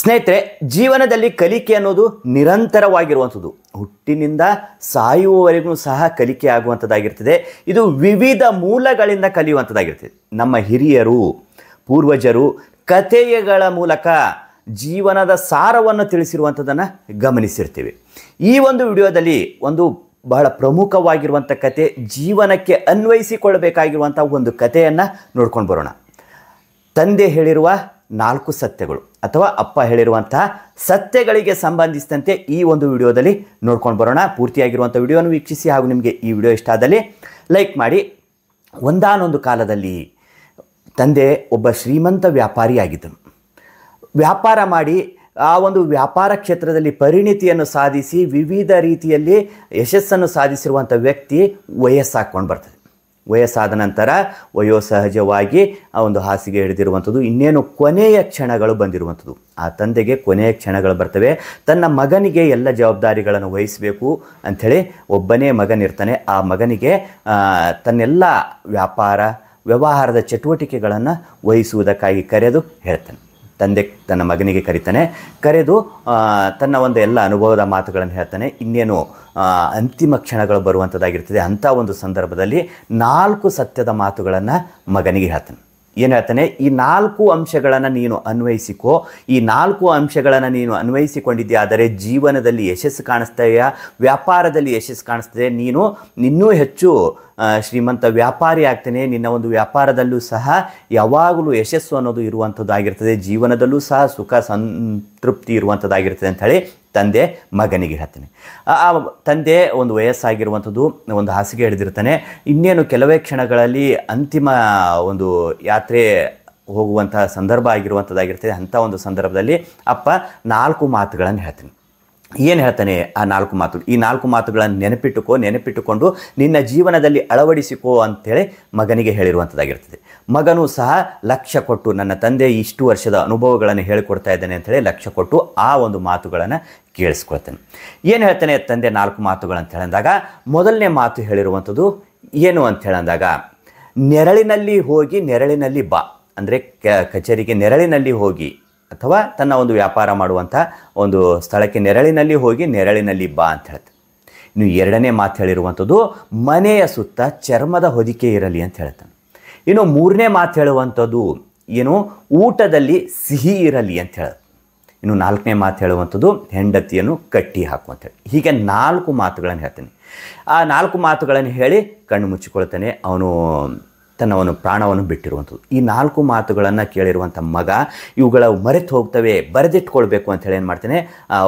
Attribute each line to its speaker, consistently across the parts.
Speaker 1: ಸ್ನೇಹಿತರೆ ಜೀವನದಲ್ಲಿ ಕಲಿಕೆ ಅನ್ನೋದು ನಿರಂತರವಾಗಿರುವಂಥದ್ದು ಹುಟ್ಟಿನಿಂದ ಸಾಯುವವರೆಗೂ ಸಹ ಕಲಿಕೆ ಆಗುವಂಥದ್ದಾಗಿರ್ತದೆ ಇದು ವಿವಿಧ ಮೂಲಗಳಿಂದ ಕಲಿಯುವಂಥದ್ದಾಗಿರ್ತದೆ ನಮ್ಮ ಹಿರಿಯರು ಪೂರ್ವಜರು ಕಥೆಯಗಳ ಮೂಲಕ ಜೀವನದ ಸಾರವನ್ನು ತಿಳಿಸಿರುವಂಥದ್ದನ್ನು ಗಮನಿಸಿರ್ತೀವಿ ಈ ಒಂದು ವಿಡಿಯೋದಲ್ಲಿ ಒಂದು ಬಹಳ ಪ್ರಮುಖವಾಗಿರುವಂಥ ಕತೆ ಜೀವನಕ್ಕೆ ಅನ್ವಯಿಸಿಕೊಳ್ಳಬೇಕಾಗಿರುವಂಥ ಒಂದು ಕಥೆಯನ್ನು ನೋಡ್ಕೊಂಡು ಬರೋಣ ತಂದೆ ಹೇಳಿರುವ ನಾಲ್ಕು ಸತ್ಯಗಳು ಅಥವಾ ಅಪ್ಪ ಹೇಳಿರುವಂತಹ ಸತ್ಯಗಳಿಗೆ ಸಂಬಂಧಿಸಿದಂತೆ ಈ ಒಂದು ವಿಡಿಯೋದಲ್ಲಿ ನೋಡ್ಕೊಂಡು ಬರೋಣ ಪೂರ್ತಿಯಾಗಿರುವಂಥ ವಿಡಿಯೋನ ವೀಕ್ಷಿಸಿ ಹಾಗೂ ನಿಮಗೆ ಈ ವಿಡಿಯೋ ಇಷ್ಟ ಆದಲ್ಲಿ ಲೈಕ್ ಮಾಡಿ ಒಂದಾನೊಂದು ಕಾಲದಲ್ಲಿ ತಂದೆ ಒಬ್ಬ ಶ್ರೀಮಂತ ವ್ಯಾಪಾರಿಯಾಗಿದ್ದನು ವ್ಯಾಪಾರ ಮಾಡಿ ಆ ಒಂದು ವ್ಯಾಪಾರ ಕ್ಷೇತ್ರದಲ್ಲಿ ಪರಿಣಿತಿಯನ್ನು ಸಾಧಿಸಿ ವಿವಿಧ ರೀತಿಯಲ್ಲಿ ಯಶಸ್ಸನ್ನು ಸಾಧಿಸಿರುವಂಥ ವ್ಯಕ್ತಿ ವಯಸ್ಸಾಕ್ಕೊಂಡು ಬರ್ತದೆ ವಯಸ್ಸಾದ ನಂತರ ವಯೋಸಹಜವಾಗಿ ಆ ಒಂದು ಹಾಸಿಗೆ ಹಿಡಿದಿರುವಂಥದ್ದು ಇನ್ನೇನು ಕೊನೆಯ ಕ್ಷಣಗಳು ಬಂದಿರುವಂಥದ್ದು ಆ ತಂದೆಗೆ ಕೊನೆಯ ಕ್ಷಣಗಳು ಬರ್ತವೆ ತನ್ನ ಮಗನಿಗೆ ಎಲ್ಲ ಜವಾಬ್ದಾರಿಗಳನ್ನು ವಹಿಸಬೇಕು ಅಂಥೇಳಿ ಒಬ್ಬನೇ ಮಗನಿರ್ತಾನೆ ಆ ಮಗನಿಗೆ ತನ್ನೆಲ್ಲ ವ್ಯಾಪಾರ ವ್ಯವಹಾರದ ಚಟುವಟಿಕೆಗಳನ್ನು ವಹಿಸುವುದಕ್ಕಾಗಿ ಕರೆದು ಹೇಳ್ತಾನೆ ತಂದೆ ತನ್ನ ಮಗನಿಗೆ ಕರೀತಾನೆ ಕರೆದು ತನ್ನ ಒಂದು ಎಲ್ಲ ಅನುಭವದ ಮಾತುಗಳನ್ನು ಹೇಳ್ತಾನೆ ಇನ್ನೇನು ಅಂತಿಮ ಕ್ಷಣಗಳು ಬರುವಂಥದ್ದಾಗಿರ್ತದೆ ಅಂಥ ಒಂದು ಸಂದರ್ಭದಲ್ಲಿ ನಾಲ್ಕು ಸತ್ಯದ ಮಾತುಗಳನ್ನು ಮಗನಿಗೆ ಹೇಳ್ತಾನೆ ಏನು ಹೇಳ್ತಾನೆ ಈ ನಾಲ್ಕು ಅಂಶಗಳನ್ನು ನೀನು ಅನ್ವಯಿಸಿಕೋ ಈ ನಾಲ್ಕು ಅಂಶಗಳನ್ನು ನೀನು ಅನ್ವಯಿಸಿಕೊಂಡಿದ್ದೆಯಾದರೆ ಜೀವನದಲ್ಲಿ ಯಶಸ್ಸು ಕಾಣಿಸ್ತೀಯಾ ವ್ಯಾಪಾರದಲ್ಲಿ ಯಶಸ್ಸು ಕಾಣಿಸ್ತದೆ ನೀನು ಇನ್ನೂ ಹೆಚ್ಚು ಶ್ರೀಮಂತ ವ್ಯಾಪಾರಿ ಆಗ್ತೇನೆ ನಿನ್ನ ಒಂದು ವ್ಯಾಪಾರದಲ್ಲೂ ಸಹ ಯಾವಾಗಲೂ ಯಶಸ್ಸು ಅನ್ನೋದು ಇರುವಂಥದ್ದಾಗಿರ್ತದೆ ಜೀವನದಲ್ಲೂ ಸಹ ಸುಖ ಸಂತೃಪ್ತಿ ಇರುವಂಥದ್ದಾಗಿರ್ತದೆ ಅಂಥೇಳಿ ತಂದೆ ಮಗನಿಗೆ ಹೇಳ್ತಾನೆ ಆ ತಂದೆ ಒಂದು ವಯಸ್ಸಾಗಿರುವಂಥದ್ದು ಒಂದು ಹಾಸಿಗೆ ಹಿಡಿದಿರ್ತಾನೆ ಇನ್ನೇನು ಕೆಲವೇ ಕ್ಷಣಗಳಲ್ಲಿ ಅಂತಿಮ ಒಂದು ಯಾತ್ರೆ ಹೋಗುವಂತಹ ಸಂದರ್ಭ ಆಗಿರುವಂಥದ್ದಾಗಿರ್ತದೆ ಅಂಥ ಒಂದು ಸಂದರ್ಭದಲ್ಲಿ ಅಪ್ಪ ನಾಲ್ಕು ಮಾತುಗಳನ್ನು ಹೇಳ್ತೀನಿ ಏನು ಹೇಳ್ತಾನೆ ಆ ನಾಲ್ಕು ಮಾತುಗಳು ಈ ನಾಲ್ಕು ಮಾತುಗಳನ್ನು ನೆನಪಿಟ್ಟುಕೋ ನೆನಪಿಟ್ಟುಕೊಂಡು ನಿನ್ನ ಜೀವನದಲ್ಲಿ ಅಳವಡಿಸಿಕೋ ಅಂಥೇಳಿ ಮಗನಿಗೆ ಹೇಳಿರುವಂಥದ್ದಾಗಿರ್ತದೆ ಮಗನೂ ಸಹ ಲಕ್ಷ್ಯ ಕೊಟ್ಟು ನನ್ನ ತಂದೆ ಇಷ್ಟು ವರ್ಷದ ಅನುಭವಗಳನ್ನು ಹೇಳಿಕೊಡ್ತಾ ಇದ್ದಾನೆ ಅಂಥೇಳಿ ಲಕ್ಷ್ಯ ಕೊಟ್ಟು ಆ ಒಂದು ಮಾತುಗಳನ್ನು ಕೇಳಿಸ್ಕೊಳ್ತಾನೆ ಏನು ಹೇಳ್ತಾನೆ ತಂದೆ ನಾಲ್ಕು ಮಾತುಗಳಂತ ಹೇಳಿದಾಗ ಮೊದಲನೇ ಮಾತು ಹೇಳಿರುವಂಥದ್ದು ಏನು ಅಂತ ಹೇಳಿದಾಗ ನೆರಳಿನಲ್ಲಿ ಹೋಗಿ ನೆರಳಿನಲ್ಲಿ ಬಾ ಅಂದರೆ ಕಚೇರಿಗೆ ನೆರಳಿನಲ್ಲಿ ಹೋಗಿ ಅಥವಾ ತನ್ನ ಒಂದು ವ್ಯಾಪಾರ ಮಾಡುವಂಥ ಒಂದು ಸ್ಥಳಕ್ಕೆ ನೆರಳಿನಲ್ಲಿ ಹೋಗಿ ನೆರಳಿನಲ್ಲಿ ಬಾ ಅಂತ ಹೇಳುತ್ತೆ ಇನ್ನು ಎರಡನೇ ಮಾತು ಹೇಳಿರುವಂಥದ್ದು ಮನೆಯ ಸುತ್ತ ಚರ್ಮದ ಹೊದಿಕೆ ಇರಲಿ ಅಂತ ಹೇಳ್ತಾನೆ ಇನ್ನು ಮೂರನೇ ಮಾತು ಹೇಳುವಂಥದ್ದು ಏನು ಊಟದಲ್ಲಿ ಸಿಹಿ ಇರಲಿ ಅಂತ ಹೇಳ ಇನ್ನು ನಾಲ್ಕನೇ ಮಾತು ಹೇಳುವಂಥದ್ದು ಹೆಂಡತಿಯನ್ನು ಕಟ್ಟಿ ಹಾಕು ಅಂತ ಹೇಳಿ ಹೀಗೆ ನಾಲ್ಕು ಮಾತುಗಳನ್ನು ಹೇಳ್ತಾನೆ ಆ ನಾಲ್ಕು ಮಾತುಗಳನ್ನು ಹೇಳಿ ಕಣ್ಣು ಮುಚ್ಚಿಕೊಳ್ತಾನೆ ಅವನು ತನ್ನವನು ಪ್ರಾಣವನ್ನು ಬಿಟ್ಟಿರುವಂಥದ್ದು ಈ ನಾಲ್ಕು ಮಾತುಗಳನ್ನು ಕೇಳಿರುವಂಥ ಮಗ ಇವುಗಳ ಮರೆತು ಹೋಗ್ತವೆ ಬರೆದಿಟ್ಕೊಳ್ಬೇಕು ಅಂತೇಳಿ ಏನು ಮಾಡ್ತೇನೆ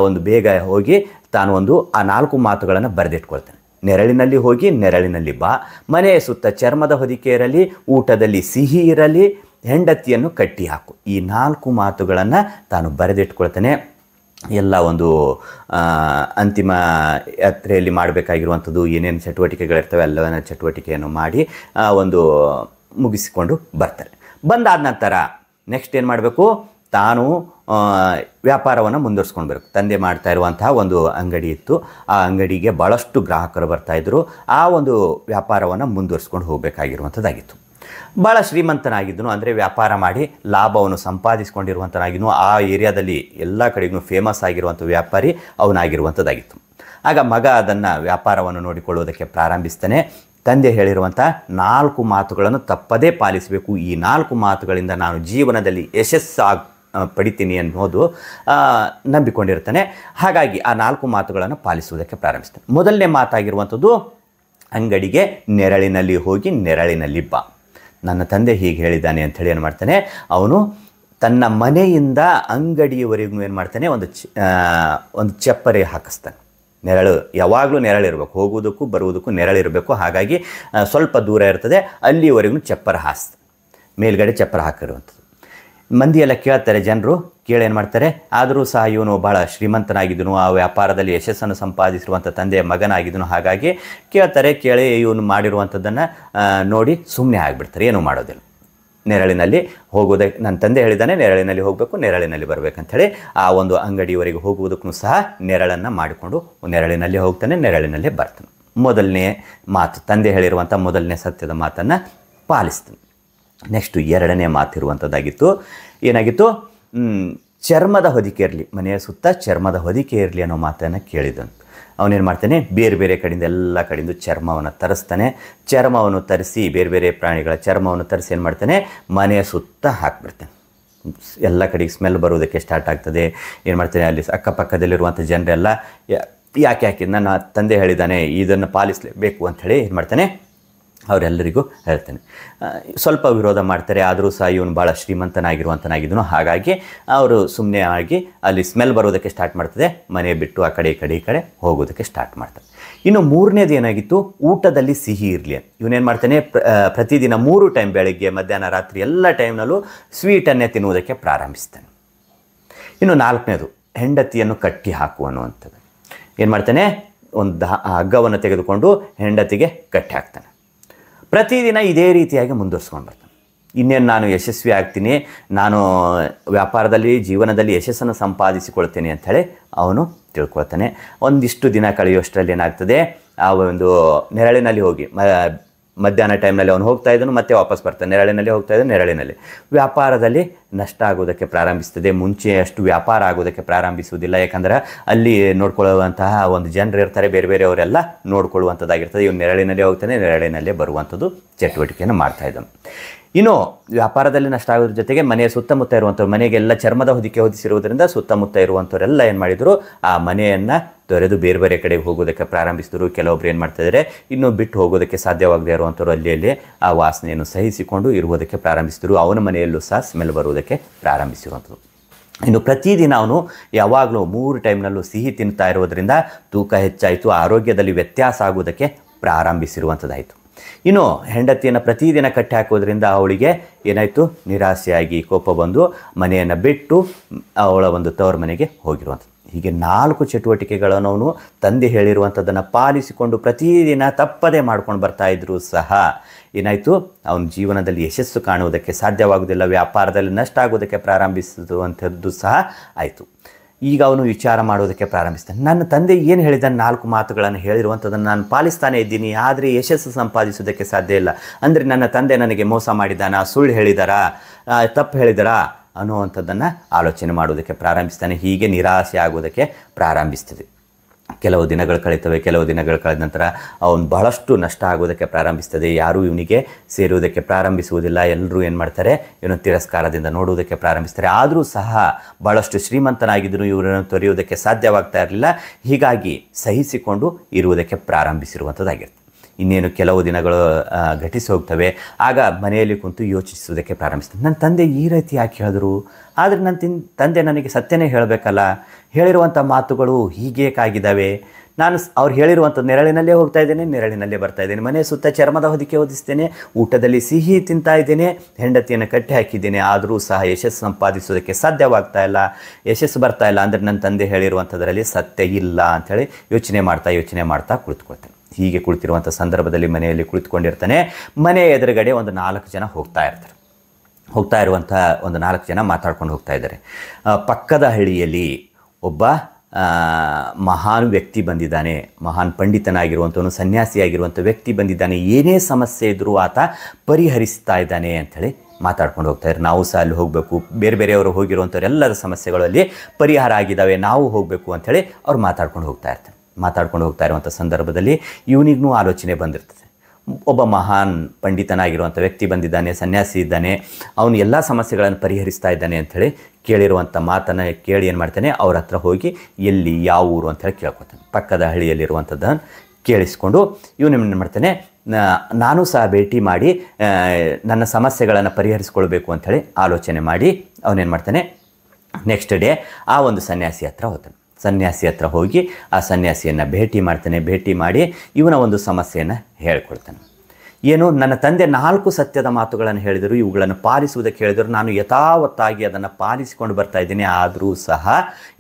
Speaker 1: ಒಂದು ಬೇಗ ಹೋಗಿ ತಾನು ಒಂದು ಆ ನಾಲ್ಕು ಮಾತುಗಳನ್ನು ಬರೆದಿಟ್ಕೊಳ್ತೇನೆ ನೆರಳಿನಲ್ಲಿ ಹೋಗಿ ನೆರಳಿನಲ್ಲಿ ಬಾ ಮನೆಯ ಸುತ್ತ ಚರ್ಮದ ಹೊದಿಕೆ ಇರಲಿ ಊಟದಲ್ಲಿ ಸಿಹಿ ಇರಲಿ ಹೆಂಡತಿಯನ್ನು ಕಟ್ಟಿ ಹಾಕು ಈ ನಾಲ್ಕು ಮಾತುಗಳನ್ನು ತಾನು ಬರೆದಿಟ್ಕೊಳ್ತೇನೆ ಎಲ್ಲ ಒಂದು ಅಂತಿಮ ಯಾತ್ರೆಯಲ್ಲಿ ಮಾಡಬೇಕಾಗಿರುವಂಥದ್ದು ಏನೇನು ಚಟುವಟಿಕೆಗಳಿರ್ತವೆ ಎಲ್ಲವನ್ನ ಚಟುವಟಿಕೆಯನ್ನು ಮಾಡಿ ಒಂದು ಮುಗಿಸಿಕೊಂಡು ಬರ್ತಾರೆ ಬಂದಾದ ನಂತರ ನೆಕ್ಸ್ಟ್ ಏನು ಮಾಡಬೇಕು ತಾನು ವ್ಯಾಪಾರವನ್ನು ಬರಬೇಕು ತಂದೆ ಮಾಡ್ತಾ ಇರುವಂತಹ ಒಂದು ಅಂಗಡಿ ಇತ್ತು ಆ ಅಂಗಡಿಗೆ ಭಾಳಷ್ಟು ಗ್ರಾಹಕರು ಬರ್ತಾಯಿದ್ರು ಆ ಒಂದು ವ್ಯಾಪಾರವನ್ನು ಮುಂದುವರ್ಸ್ಕೊಂಡು ಹೋಗಬೇಕಾಗಿರುವಂಥದ್ದಾಗಿತ್ತು ಭಾಳ ಶ್ರೀಮಂತನಾಗಿದ್ದನು ಅಂದರೆ ವ್ಯಾಪಾರ ಮಾಡಿ ಲಾಭವನ್ನು ಸಂಪಾದಿಸಿಕೊಂಡಿರುವಂಥನಾಗಿದ್ದನು ಆ ಏರಿಯಾದಲ್ಲಿ ಎಲ್ಲ ಕಡೆಗೂ ಫೇಮಸ್ ಆಗಿರುವಂಥ ವ್ಯಾಪಾರಿ ಅವನಾಗಿರುವಂಥದ್ದಾಗಿತ್ತು ಆಗ ಮಗ ಅದನ್ನು ವ್ಯಾಪಾರವನ್ನು ನೋಡಿಕೊಳ್ಳುವುದಕ್ಕೆ ಪ್ರಾರಂಭಿಸ್ತಾನೆ ತಂದೆ ಹೇಳಿರುವಂಥ ನಾಲ್ಕು ಮಾತುಗಳನ್ನು ತಪ್ಪದೇ ಪಾಲಿಸಬೇಕು ಈ ನಾಲ್ಕು ಮಾತುಗಳಿಂದ ನಾನು ಜೀವನದಲ್ಲಿ ಯಶಸ್ಸಾಗಿ ಪಡಿತೀನಿ ಅನ್ನೋದು ನಂಬಿಕೊಂಡಿರ್ತಾನೆ ಹಾಗಾಗಿ ಆ ನಾಲ್ಕು ಮಾತುಗಳನ್ನು ಪಾಲಿಸುವುದಕ್ಕೆ ಪ್ರಾರಂಭಿಸ್ತಾನೆ ಮೊದಲನೇ ಮಾತಾಗಿರುವಂಥದ್ದು ಅಂಗಡಿಗೆ ನೆರಳಿನಲ್ಲಿ ಹೋಗಿ ನೆರಳಿನಲ್ಲಿ ಬಾ ನನ್ನ ತಂದೆ ಹೀಗೆ ಹೇಳಿದ್ದಾನೆ ಅಂಥೇಳಿ ಏನು ಮಾಡ್ತಾನೆ ಅವನು ತನ್ನ ಮನೆಯಿಂದ ಅಂಗಡಿಯವರೆಗೂ ಏನು ಮಾಡ್ತಾನೆ ಒಂದು ಚ ಒಂದು ಚಪ್ಪರಿ ಹಾಕಿಸ್ತಾನೆ ನೆರಳು ಯಾವಾಗಲೂ ನೆರಳಿರಬೇಕು ಹೋಗುವುದಕ್ಕೂ ಬರುವುದಕ್ಕೂ ನೆರಳಿರಬೇಕು ಹಾಗಾಗಿ ಸ್ವಲ್ಪ ದೂರ ಇರ್ತದೆ ಅಲ್ಲಿವರೆಗೂ ಚಪ್ಪರ ಹಾಸ್ತ ಮೇಲ್ಗಡೆ ಚಪ್ಪರ ಹಾಕಿರುವಂಥದ್ದು ಮಂದಿಯೆಲ್ಲ ಕೇಳ್ತಾರೆ ಜನರು ಏನು ಮಾಡ್ತಾರೆ ಆದರೂ ಸಹ ಇವನು ಬಹಳ ಶ್ರೀಮಂತನಾಗಿದ್ದನು ಆ ವ್ಯಾಪಾರದಲ್ಲಿ ಯಶಸ್ಸನ್ನು ಸಂಪಾದಿಸಿರುವಂಥ ತಂದೆಯ ಮಗನಾಗಿದ್ದನು ಹಾಗಾಗಿ ಕೇಳ್ತಾರೆ ಕೇಳಿ ಇವನು ಮಾಡಿರುವಂಥದ್ದನ್ನು ನೋಡಿ ಸುಮ್ಮನೆ ಆಗಿಬಿಡ್ತಾರೆ ಏನೂ ಮಾಡೋದಿಲ್ಲ ನೆರಳಿನಲ್ಲಿ ಹೋಗುವುದಕ್ಕೆ ನನ್ನ ತಂದೆ ಹೇಳಿದ್ದಾನೆ ನೆರಳಿನಲ್ಲಿ ಹೋಗಬೇಕು ನೆರಳಿನಲ್ಲಿ ಬರಬೇಕಂಥೇಳಿ ಆ ಒಂದು ಅಂಗಡಿಯವರೆಗೆ ಹೋಗುವುದಕ್ಕೂ ಸಹ ನೆರಳನ್ನು ಮಾಡಿಕೊಂಡು ನೆರಳಿನಲ್ಲಿ ಹೋಗ್ತಾನೆ ನೆರಳಿನಲ್ಲೇ ಬರ್ತಾನೆ ಮೊದಲನೇ ಮಾತು ತಂದೆ ಹೇಳಿರುವಂಥ ಮೊದಲನೇ ಸತ್ಯದ ಮಾತನ್ನು ಪಾಲಿಸ್ತಾನೆ ನೆಕ್ಸ್ಟು ಎರಡನೇ ಮಾತಿರುವಂಥದ್ದಾಗಿತ್ತು ಏನಾಗಿತ್ತು ಚರ್ಮದ ಹೊದಿಕೆ ಇರಲಿ ಮನೆಯ ಸುತ್ತ ಚರ್ಮದ ಹೊದಿಕೆ ಇರಲಿ ಅನ್ನೋ ಮಾತನ್ನು ಕೇಳಿದನು ಅವನೇನು ಮಾಡ್ತಾನೆ ಬೇರೆ ಬೇರೆ ಕಡೆಯಿಂದ ಎಲ್ಲ ಕಡೆಯಿಂದ ಚರ್ಮವನ್ನು ತರಿಸ್ತಾನೆ ಚರ್ಮವನ್ನು ತರಿಸಿ ಬೇರೆ ಬೇರೆ ಪ್ರಾಣಿಗಳ ಚರ್ಮವನ್ನು ತರಿಸಿ ಏನು ಮಾಡ್ತಾನೆ ಮನೆಯ ಸುತ್ತ ಹಾಕ್ಬಿಡ್ತಾನೆ ಎಲ್ಲ ಕಡೆಗೆ ಸ್ಮೆಲ್ ಬರೋದಕ್ಕೆ ಸ್ಟಾರ್ಟ್ ಆಗ್ತದೆ ಏನು ಮಾಡ್ತಾನೆ ಅಲ್ಲಿ ಅಕ್ಕಪಕ್ಕದಲ್ಲಿರುವಂಥ ಜನರೆಲ್ಲ ಯಾಕೆ ಯಾಕೆ ನನ್ನ ತಂದೆ ಹೇಳಿದ್ದಾನೆ ಇದನ್ನು ಪಾಲಿಸಲೇಬೇಕು ಅಂಥೇಳಿ ಏನು ಮಾಡ್ತಾನೆ ಅವರೆಲ್ಲರಿಗೂ ಹೇಳ್ತೇನೆ ಸ್ವಲ್ಪ ವಿರೋಧ ಮಾಡ್ತಾರೆ ಆದರೂ ಸಹ ಇವನು ಭಾಳ ಶ್ರೀಮಂತನಾಗಿರುವಂತನಾಗಿದ್ದನು ಹಾಗಾಗಿ ಅವರು ಸುಮ್ಮನೆ ಆಗಿ ಅಲ್ಲಿ ಸ್ಮೆಲ್ ಬರೋದಕ್ಕೆ ಸ್ಟಾರ್ಟ್ ಮಾಡ್ತದೆ ಮನೆ ಬಿಟ್ಟು ಆ ಕಡೆ ಈ ಕಡೆ ಈ ಕಡೆ ಹೋಗೋದಕ್ಕೆ ಸ್ಟಾರ್ಟ್ ಮಾಡ್ತಾರೆ ಇನ್ನು ಮೂರನೇದು ಏನಾಗಿತ್ತು ಊಟದಲ್ಲಿ ಸಿಹಿ ಇರಲಿ ಇವನೇನು ಮಾಡ್ತಾನೆ ಪ್ರತಿದಿನ ಮೂರು ಟೈಮ್ ಬೆಳಗ್ಗೆ ಮಧ್ಯಾಹ್ನ ರಾತ್ರಿ ಎಲ್ಲ ಟೈಮ್ನಲ್ಲೂ ಸ್ವೀಟನ್ನೇ ತಿನ್ನುವುದಕ್ಕೆ ಪ್ರಾರಂಭಿಸ್ತಾನೆ ಇನ್ನು ನಾಲ್ಕನೇದು ಹೆಂಡತಿಯನ್ನು ಕಟ್ಟಿ ಹಾಕು ಅನ್ನುವಂಥದ್ದು ಏನು ಮಾಡ್ತಾನೆ ಒಂದು ಹಗ್ಗವನ್ನು ತೆಗೆದುಕೊಂಡು ಹೆಂಡತಿಗೆ ಕಟ್ಟಿ ಹಾಕ್ತಾನೆ ಪ್ರತಿದಿನ ಇದೇ ರೀತಿಯಾಗಿ ಮುಂದುವರ್ಸ್ಕೊಂಡು ಬರ್ತಾನೆ ಇನ್ನೇನು ನಾನು ಯಶಸ್ವಿ ಆಗ್ತೀನಿ ನಾನು ವ್ಯಾಪಾರದಲ್ಲಿ ಜೀವನದಲ್ಲಿ ಯಶಸ್ಸನ್ನು ಸಂಪಾದಿಸಿಕೊಳ್ತೇನೆ ಅಂಥೇಳಿ ಅವನು ತಿಳ್ಕೊಳ್ತಾನೆ ಒಂದಿಷ್ಟು ದಿನ ಕಳೆಯುವಷ್ಟರಲ್ಲಿ ಏನಾಗ್ತದೆ ಆ ಒಂದು ನೆರಳಿನಲ್ಲಿ ಹೋಗಿ ಮ ಮಧ್ಯಾಹ್ನ ಟೈಮ್ನಲ್ಲಿ ಅವನು ಹೋಗ್ತಾ ಇದ್ದಾನೆ ಮತ್ತೆ ವಾಪಸ್ ಬರ್ತಾನೆ ನೆರಳಿನಲ್ಲಿ ಹೋಗ್ತಾ ಇದ್ದಾನೆ ನೆರಳಿನಲ್ಲಿ ವ್ಯಾಪಾರದಲ್ಲಿ ನಷ್ಟ ಆಗೋದಕ್ಕೆ ಪ್ರಾರಂಭಿಸ್ತದೆ ಮುಂಚೆ ಅಷ್ಟು ವ್ಯಾಪಾರ ಆಗೋದಕ್ಕೆ ಪ್ರಾರಂಭಿಸುವುದಿಲ್ಲ ಯಾಕಂದ್ರೆ ಅಲ್ಲಿ ನೋಡ್ಕೊಳ್ಳುವಂತಹ ಒಂದು ಜನರು ಇರ್ತಾರೆ ಬೇರೆ ಅವರೆಲ್ಲ ನೋಡ್ಕೊಳ್ಳುವಂಥದ್ದಾಗಿರ್ತದೆ ಇವನು ನೆರಳಿನಲ್ಲಿ ಹೋಗ್ತಾನೆ ನೆರಳಿನಲ್ಲೇ ಬರುವಂಥದ್ದು ಚಟುವಟಿಕೆಯನ್ನು ಮಾಡ್ತಾ ಇದ್ದಾನೆ ಇನ್ನು ವ್ಯಾಪಾರದಲ್ಲಿ ನಷ್ಟ ಆಗೋದ್ರ ಜೊತೆಗೆ ಮನೆಯ ಸುತ್ತಮುತ್ತ ಇರುವಂಥವ್ರು ಮನೆಗೆಲ್ಲ ಚರ್ಮದ ಹೊದಿಕೆ ಹೊದಿಸಿರುವುದರಿಂದ ಸುತ್ತಮುತ್ತ ಇರುವಂಥವರೆಲ್ಲ ಏನು ಮಾಡಿದರು ಆ ಮನೆಯನ್ನು ತೊರೆದು ಬೇರೆ ಬೇರೆ ಕಡೆಗೆ ಹೋಗೋದಕ್ಕೆ ಪ್ರಾರಂಭಿಸಿದ್ರು ಕೆಲವೊಬ್ರು ಏನು ಮಾಡ್ತಾಯಿದ್ದಾರೆ ಇನ್ನೂ ಬಿಟ್ಟು ಹೋಗೋದಕ್ಕೆ ಸಾಧ್ಯವಾಗದೇ ಇರುವಂಥವ್ರು ಅಲ್ಲಿ ಅಲ್ಲಿ ಆ ವಾಸನೆಯನ್ನು ಸಹಿಸಿಕೊಂಡು ಇರುವುದಕ್ಕೆ ಪ್ರಾರಂಭಿಸಿದರು ಅವನ ಮನೆಯಲ್ಲೂ ಸಹ ಸ್ಮೆಲ್ ಬರುವುದಕ್ಕೆ ಪ್ರಾರಂಭಿಸಿರುವಂಥದ್ದು ಇನ್ನು ಪ್ರತಿದಿನ ಅವನು ಯಾವಾಗಲೂ ಮೂರು ಟೈಮ್ನಲ್ಲೂ ಸಿಹಿ ತಿಂತಾ ಇರುವುದರಿಂದ ತೂಕ ಹೆಚ್ಚಾಯಿತು ಆರೋಗ್ಯದಲ್ಲಿ ವ್ಯತ್ಯಾಸ ಆಗೋದಕ್ಕೆ ಪ್ರಾರಂಭಿಸಿರುವಂಥದ್ದಾಯಿತು ಇನ್ನು ಹೆಂಡತಿಯನ್ನು ಪ್ರತಿದಿನ ಕಟ್ಟಿ ಹಾಕೋದ್ರಿಂದ ಅವಳಿಗೆ ಏನಾಯಿತು ನಿರಾಸೆಯಾಗಿ ಕೋಪ ಬಂದು ಮನೆಯನ್ನು ಬಿಟ್ಟು ಅವಳ ಒಂದು ತವರ ಮನೆಗೆ ಹೋಗಿರುವಂಥದ್ದು ಹೀಗೆ ನಾಲ್ಕು ಚಟುವಟಿಕೆಗಳನ್ನು ಅವನು ತಂದೆ ಹೇಳಿರುವಂಥದ್ದನ್ನು ಪಾಲಿಸಿಕೊಂಡು ಪ್ರತಿದಿನ ತಪ್ಪದೇ ಮಾಡ್ಕೊಂಡು ಬರ್ತಾಯಿದ್ರು ಸಹ ಏನಾಯಿತು ಅವನ ಜೀವನದಲ್ಲಿ ಯಶಸ್ಸು ಕಾಣುವುದಕ್ಕೆ ಸಾಧ್ಯವಾಗುವುದಿಲ್ಲ ವ್ಯಾಪಾರದಲ್ಲಿ ನಷ್ಟ ಆಗುವುದಕ್ಕೆ ಪ್ರಾರಂಭಿಸುವಂಥದ್ದು ಸಹ ಆಯಿತು ಈಗ ಅವನು ವಿಚಾರ ಮಾಡೋದಕ್ಕೆ ಪ್ರಾರಂಭಿಸ್ತಾನೆ ನನ್ನ ತಂದೆ ಏನು ಹೇಳಿದ ನಾಲ್ಕು ಮಾತುಗಳನ್ನು ಹೇಳಿರುವಂಥದ್ದನ್ನು ನಾನು ಪಾಲಿಸ್ತಾನೇ ಇದ್ದೀನಿ ಆದರೆ ಯಶಸ್ಸು ಸಂಪಾದಿಸೋದಕ್ಕೆ ಸಾಧ್ಯ ಇಲ್ಲ ಅಂದರೆ ನನ್ನ ತಂದೆ ನನಗೆ ಮೋಸ ಮಾಡಿದ್ದಾನ ಸುಳ್ಳು ಹೇಳಿದಾರಾ ತಪ್ಪು ಹೇಳಿದಾರಾ ಅನ್ನುವಂಥದ್ದನ್ನು ಆಲೋಚನೆ ಮಾಡೋದಕ್ಕೆ ಪ್ರಾರಂಭಿಸ್ತಾನೆ ಹೀಗೆ ನಿರಾಸೆ ಆಗೋದಕ್ಕೆ ಪ್ರಾರಂಭಿಸ್ತದೆ ಕೆಲವು ದಿನಗಳು ಕಳೀತವೆ ಕೆಲವು ದಿನಗಳು ಕಳೆದ ನಂತರ ಅವನು ಬಹಳಷ್ಟು ನಷ್ಟ ಆಗುವುದಕ್ಕೆ ಪ್ರಾರಂಭಿಸ್ತದೆ ಯಾರೂ ಇವನಿಗೆ ಸೇರುವುದಕ್ಕೆ ಪ್ರಾರಂಭಿಸುವುದಿಲ್ಲ ಎಲ್ಲರೂ ಏನು ಮಾಡ್ತಾರೆ ಇವನು ತಿರಸ್ಕಾರದಿಂದ ನೋಡುವುದಕ್ಕೆ ಪ್ರಾರಂಭಿಸ್ತಾರೆ ಆದರೂ ಸಹ ಬಹಳಷ್ಟು ಶ್ರೀಮಂತನಾಗಿದ್ದರೂ ಇವರನ್ನು ತೊರೆಯುವುದಕ್ಕೆ ಸಾಧ್ಯವಾಗ್ತಾ ಇರಲಿಲ್ಲ ಹೀಗಾಗಿ ಸಹಿಸಿಕೊಂಡು ಇರುವುದಕ್ಕೆ ಪ್ರಾರಂಭಿಸಿರುವಂಥದ್ದಾಗಿರ್ತದೆ ಇನ್ನೇನು ಕೆಲವು ದಿನಗಳು ಘಟಿಸಿ ಹೋಗ್ತವೆ ಆಗ ಮನೆಯಲ್ಲಿ ಕುಂತು ಯೋಚಿಸೋದಕ್ಕೆ ಪ್ರಾರಂಭಿಸ್ತದೆ ನನ್ನ ತಂದೆ ಈ ರೀತಿ ಯಾಕೆ ಹೇಳಿದ್ರು ಆದರೆ ನನ್ನ ತಿನ್ ತಂದೆ ನನಗೆ ಸತ್ಯನೇ ಹೇಳಬೇಕಲ್ಲ ಹೇಳಿರುವಂಥ ಮಾತುಗಳು ಹೀಗೇಕಾಗಿದ್ದಾವೆ ನಾನು ಅವ್ರು ಹೇಳಿರುವಂಥ ನೆರಳಿನಲ್ಲೇ ಹೋಗ್ತಾ ಇದ್ದೇನೆ ನೆರಳಿನಲ್ಲೇ ಬರ್ತಾ ಇದ್ದೇನೆ ಮನೆ ಸುತ್ತ ಚರ್ಮದ ಹೊದಿಕೆ ಓದಿಸ್ತೇನೆ ಊಟದಲ್ಲಿ ಸಿಹಿ ತಿಂತಾ ಇದ್ದೇನೆ ಹೆಂಡತಿಯನ್ನು ಕಟ್ಟಿ ಹಾಕಿದ್ದೇನೆ ಆದರೂ ಸಹ ಯಶಸ್ಸು ಸಂಪಾದಿಸೋದಕ್ಕೆ ಸಾಧ್ಯವಾಗ್ತಾ ಇಲ್ಲ ಯಶಸ್ಸು ಬರ್ತಾ ಇಲ್ಲ ಅಂದರೆ ನನ್ನ ತಂದೆ ಹೇಳಿರುವಂಥದ್ರಲ್ಲಿ ಸತ್ಯ ಇಲ್ಲ ಅಂಥೇಳಿ ಯೋಚನೆ ಮಾಡ್ತಾ ಯೋಚನೆ ಮಾಡ್ತಾ ಕುಳಿತುಕೊಳ್ತೇನೆ ಹೀಗೆ ಕುಳಿತಿರುವಂಥ ಸಂದರ್ಭದಲ್ಲಿ ಮನೆಯಲ್ಲಿ ಕುಳಿತುಕೊಂಡಿರ್ತಾನೆ ಮನೆ ಎದುರುಗಡೆ ಒಂದು ನಾಲ್ಕು ಜನ ಹೋಗ್ತಾ ಇರ್ತಾರೆ ಹೋಗ್ತಾ ಇರುವಂಥ ಒಂದು ನಾಲ್ಕು ಜನ ಮಾತಾಡ್ಕೊಂಡು ಹೋಗ್ತಾ ಇದ್ದಾರೆ ಪಕ್ಕದ ಹಳ್ಳಿಯಲ್ಲಿ ಒಬ್ಬ ಮಹಾನ್ ವ್ಯಕ್ತಿ ಬಂದಿದ್ದಾನೆ ಮಹಾನ್ ಪಂಡಿತನಾಗಿರುವಂಥವನು ಸನ್ಯಾಸಿಯಾಗಿರುವಂಥ ವ್ಯಕ್ತಿ ಬಂದಿದ್ದಾನೆ ಏನೇ ಸಮಸ್ಯೆ ಇದ್ದರೂ ಆತ ಪರಿಹರಿಸ್ತಾ ಇದ್ದಾನೆ ಅಂಥೇಳಿ ಮಾತಾಡ್ಕೊಂಡು ಹೋಗ್ತಾಯಿದ್ರು ನಾವು ಸಹ ಅಲ್ಲಿ ಹೋಗಬೇಕು ಬೇರೆ ಬೇರೆಯವರು ಹೋಗಿರುವಂಥವ್ರೆಲ್ಲರ ಸಮಸ್ಯೆಗಳಲ್ಲಿ ಪರಿಹಾರ ಆಗಿದ್ದಾವೆ ನಾವು ಹೋಗಬೇಕು ಅಂಥೇಳಿ ಅವ್ರು ಮಾತಾಡ್ಕೊಂಡು ಹೋಗ್ತಾ ಇರ್ತಾರೆ ಮಾತಾಡ್ಕೊಂಡು ಹೋಗ್ತಾ ಇರುವಂಥ ಸಂದರ್ಭದಲ್ಲಿ ಇವನಿಗೂ ಆಲೋಚನೆ ಬಂದಿರ್ತದೆ ಒಬ್ಬ ಮಹಾನ್ ಪಂಡಿತನಾಗಿರುವಂಥ ವ್ಯಕ್ತಿ ಬಂದಿದ್ದಾನೆ ಸನ್ಯಾಸಿ ಇದ್ದಾನೆ ಅವನು ಎಲ್ಲ ಸಮಸ್ಯೆಗಳನ್ನು ಪರಿಹರಿಸ್ತಾ ಇದ್ದಾನೆ ಅಂಥೇಳಿ ಕೇಳಿರುವಂಥ ಮಾತನ್ನು ಕೇಳಿ ಏನು ಮಾಡ್ತಾನೆ ಅವ್ರ ಹತ್ರ ಹೋಗಿ ಎಲ್ಲಿ ಯಾವ ಊರು ಅಂತೇಳಿ ಕೇಳ್ಕೊತಾನೆ ಪಕ್ಕದ ಹಳ್ಳಿಯಲ್ಲಿರುವಂಥದ್ದನ್ನು ಕೇಳಿಸ್ಕೊಂಡು ಇವನು ಏನು ಮಾಡ್ತಾನೆ ನಾನು ಸಹ ಭೇಟಿ ಮಾಡಿ ನನ್ನ ಸಮಸ್ಯೆಗಳನ್ನು ಪರಿಹರಿಸ್ಕೊಳ್ಬೇಕು ಅಂಥೇಳಿ ಆಲೋಚನೆ ಮಾಡಿ ಅವನೇನು ಮಾಡ್ತಾನೆ ನೆಕ್ಸ್ಟ್ ಡೇ ಆ ಒಂದು ಸನ್ಯಾಸಿ ಹತ್ರ ಹೋಗ್ತಾನೆ ಸನ್ಯಾಸಿ ಹತ್ರ ಹೋಗಿ ಆ ಸನ್ಯಾಸಿಯನ್ನು ಭೇಟಿ ಮಾಡ್ತಾನೆ ಭೇಟಿ ಮಾಡಿ ಇವನ ಒಂದು ಸಮಸ್ಯೆಯನ್ನು ಹೇಳಿಕೊಡ್ತಾನೆ ಏನು ನನ್ನ ತಂದೆ ನಾಲ್ಕು ಸತ್ಯದ ಮಾತುಗಳನ್ನು ಹೇಳಿದರು ಇವುಗಳನ್ನು ಪಾಲಿಸುವುದಕ್ಕೆ ಹೇಳಿದರು ನಾನು ಯಥಾವತ್ತಾಗಿ ಅದನ್ನು ಪಾಲಿಸಿಕೊಂಡು ಬರ್ತಾ ಇದ್ದೀನಿ ಆದರೂ ಸಹ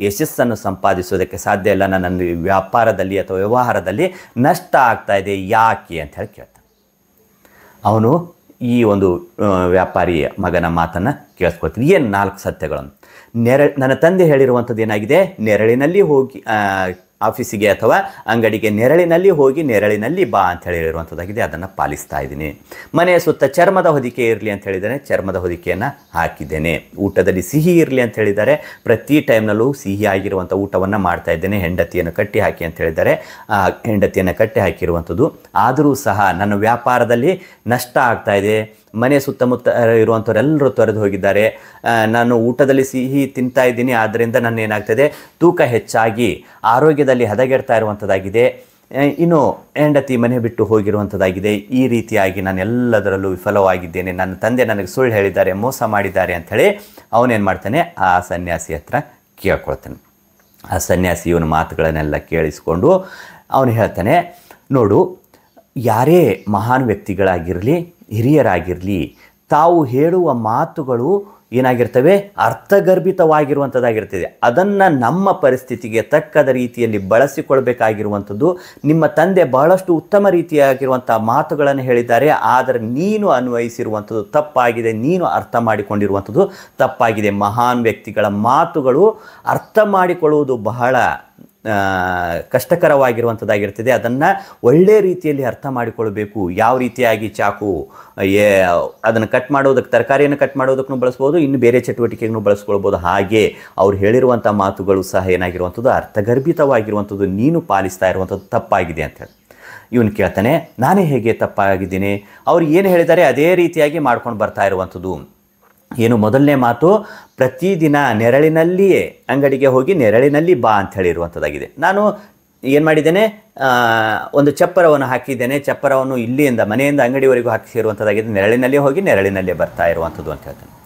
Speaker 1: ಯಶಸ್ಸನ್ನು ಸಂಪಾದಿಸುವುದಕ್ಕೆ ಸಾಧ್ಯ ಇಲ್ಲ ನನ್ನ ವ್ಯಾಪಾರದಲ್ಲಿ ಅಥವಾ ವ್ಯವಹಾರದಲ್ಲಿ ನಷ್ಟ ಆಗ್ತಾ ಇದೆ ಯಾಕೆ ಅಂತ ಹೇಳಿ ಕೇಳ್ತಾನೆ ಅವನು ಈ ಒಂದು ವ್ಯಾಪಾರಿಯ ಮಗನ ಮಾತನ್ನು ಕೇಳಿಸ್ಕೊಳ್ತೀವಿ ಏನು ನಾಲ್ಕು ಸತ್ಯಗಳನ್ನು ನೆರಳು ನನ್ನ ತಂದೆ ಹೇಳಿರುವಂಥದ್ದು ಏನಾಗಿದೆ ನೆರಳಿನಲ್ಲಿ ಹೋಗಿ ಆಫೀಸಿಗೆ ಅಥವಾ ಅಂಗಡಿಗೆ ನೆರಳಿನಲ್ಲಿ ಹೋಗಿ ನೆರಳಿನಲ್ಲಿ ಬಾ ಅಂತ ಹೇಳಿರುವಂಥದ್ದಾಗಿದೆ ಅದನ್ನು ಪಾಲಿಸ್ತಾ ಇದ್ದೀನಿ ಮನೆಯ ಸುತ್ತ ಚರ್ಮದ ಹೊದಿಕೆ ಇರಲಿ ಅಂತ ಹೇಳಿದರೆ ಚರ್ಮದ ಹೊದಿಕೆಯನ್ನು ಹಾಕಿದ್ದೇನೆ ಊಟದಲ್ಲಿ ಸಿಹಿ ಇರಲಿ ಅಂತ ಹೇಳಿದರೆ ಪ್ರತಿ ಟೈಮ್ನಲ್ಲೂ ಸಿಹಿ ಆಗಿರುವಂಥ ಊಟವನ್ನು ಮಾಡ್ತಾ ಇದ್ದೇನೆ ಹೆಂಡತಿಯನ್ನು ಕಟ್ಟಿ ಹಾಕಿ ಅಂತ ಹೇಳಿದರೆ ಆ ಹೆಂಡತಿಯನ್ನು ಕಟ್ಟಿ ಹಾಕಿರುವಂಥದ್ದು ಆದರೂ ಸಹ ನನ್ನ ವ್ಯಾಪಾರದಲ್ಲಿ ನಷ್ಟ ಆಗ್ತಾ ಇದೆ ಮನೆ ಸುತ್ತಮುತ್ತ ಇರುವಂಥವರೆಲ್ಲರೂ ತೊರೆದು ಹೋಗಿದ್ದಾರೆ ನಾನು ಊಟದಲ್ಲಿ ಸಿಹಿ ತಿಂತಾ ಇದ್ದೀನಿ ಆದ್ದರಿಂದ ನನ್ನ ಏನಾಗ್ತದೆ ತೂಕ ಹೆಚ್ಚಾಗಿ ಆರೋಗ್ಯದಲ್ಲಿ ಹದಗೆಡ್ತಾ ಇರುವಂಥದ್ದಾಗಿದೆ ಇನ್ನು ಹೆಂಡತಿ ಮನೆ ಬಿಟ್ಟು ಹೋಗಿರುವಂಥದ್ದಾಗಿದೆ ಈ ರೀತಿಯಾಗಿ ನಾನು ಎಲ್ಲದರಲ್ಲೂ ವಿಫಲವಾಗಿದ್ದೇನೆ ನನ್ನ ತಂದೆ ನನಗೆ ಸುಳ್ಳು ಹೇಳಿದ್ದಾರೆ ಮೋಸ ಮಾಡಿದ್ದಾರೆ ಅಂಥೇಳಿ ಅವನೇನು ಮಾಡ್ತಾನೆ ಆ ಸನ್ಯಾಸಿ ಹತ್ರ ಕೇಳ್ಕೊಳ್ತಾನೆ ಆ ಸನ್ಯಾಸಿ ಇವನ ಮಾತುಗಳನ್ನೆಲ್ಲ ಕೇಳಿಸಿಕೊಂಡು ಅವನು ಹೇಳ್ತಾನೆ ನೋಡು ಯಾರೇ ಮಹಾನ್ ವ್ಯಕ್ತಿಗಳಾಗಿರಲಿ ಹಿರಿಯರಾಗಿರಲಿ ತಾವು ಹೇಳುವ ಮಾತುಗಳು ಏನಾಗಿರ್ತವೆ ಅರ್ಥಗರ್ಭಿತವಾಗಿರುವಂಥದ್ದಾಗಿರ್ತದೆ ಅದನ್ನು ನಮ್ಮ ಪರಿಸ್ಥಿತಿಗೆ ತಕ್ಕದ ರೀತಿಯಲ್ಲಿ ಬಳಸಿಕೊಳ್ಬೇಕಾಗಿರುವಂಥದ್ದು ನಿಮ್ಮ ತಂದೆ ಬಹಳಷ್ಟು ಉತ್ತಮ ರೀತಿಯಾಗಿರುವಂಥ ಮಾತುಗಳನ್ನು ಹೇಳಿದ್ದಾರೆ ಆದರೆ ನೀನು ಅನ್ವಯಿಸಿರುವಂಥದ್ದು ತಪ್ಪಾಗಿದೆ ನೀನು ಅರ್ಥ ಮಾಡಿಕೊಂಡಿರುವಂಥದ್ದು ತಪ್ಪಾಗಿದೆ ಮಹಾನ್ ವ್ಯಕ್ತಿಗಳ ಮಾತುಗಳು ಅರ್ಥ ಮಾಡಿಕೊಳ್ಳುವುದು ಬಹಳ ಕಷ್ಟಕರವಾಗಿರುವಂಥದ್ದಾಗಿರ್ತದೆ ಅದನ್ನು ಒಳ್ಳೆಯ ರೀತಿಯಲ್ಲಿ ಅರ್ಥ ಮಾಡಿಕೊಳ್ಬೇಕು ಯಾವ ರೀತಿಯಾಗಿ ಚಾಕು ಏ ಅದನ್ನು ಕಟ್ ಮಾಡೋದಕ್ಕೆ ತರಕಾರಿಯನ್ನು ಕಟ್ ಮಾಡೋದಕ್ಕೂ ಬಳಸ್ಬೋದು ಇನ್ನು ಬೇರೆ ಚಟುವಟಿಕೆಗೂ ಬಳಸ್ಕೊಳ್ಬೋದು ಹಾಗೆ ಅವ್ರು ಹೇಳಿರುವಂಥ ಮಾತುಗಳು ಸಹ ಏನಾಗಿರುವಂಥದ್ದು ಅರ್ಥಗರ್ಭಿತವಾಗಿರುವಂಥದ್ದು ನೀನು ಪಾಲಿಸ್ತಾ ಇರುವಂಥದ್ದು ತಪ್ಪಾಗಿದೆ ಅಂತ ಹೇಳಿ ಇವನು ಕೇಳ್ತಾನೆ ನಾನೇ ಹೇಗೆ ತಪ್ಪಾಗಿದ್ದೀನಿ ಅವ್ರು ಏನು ಹೇಳಿದ್ದಾರೆ ಅದೇ ರೀತಿಯಾಗಿ ಮಾಡ್ಕೊಂಡು ಬರ್ತಾ ಇರುವಂಥದ್ದು ಏನು ಮೊದಲನೇ ಮಾತು ಪ್ರತಿದಿನ ನೆರಳಿನಲ್ಲಿಯೇ ಅಂಗಡಿಗೆ ಹೋಗಿ ನೆರಳಿನಲ್ಲಿ ಬಾ ಅಂತ ಹೇಳಿರುವಂಥದ್ದಾಗಿದೆ ನಾನು ಏನು ಮಾಡಿದ್ದೇನೆ ಒಂದು ಚಪ್ಪರವನ್ನು ಹಾಕಿದ್ದೇನೆ ಚಪ್ಪರವನ್ನು ಇಲ್ಲಿಯಿಂದ ಮನೆಯಿಂದ ಅಂಗಡಿವರೆಗೂ ಹಾಕಿಸಿರುವಂಥದ್ದಾಗಿದೆ ನೆರಳಿನಲ್ಲಿ ಹೋಗಿ ನೆರಳಿನಲ್ಲೇ ಬರ್ತಾ ಇರುವಂಥದ್ದು ಅಂತ ಹೇಳ್ತೇನೆ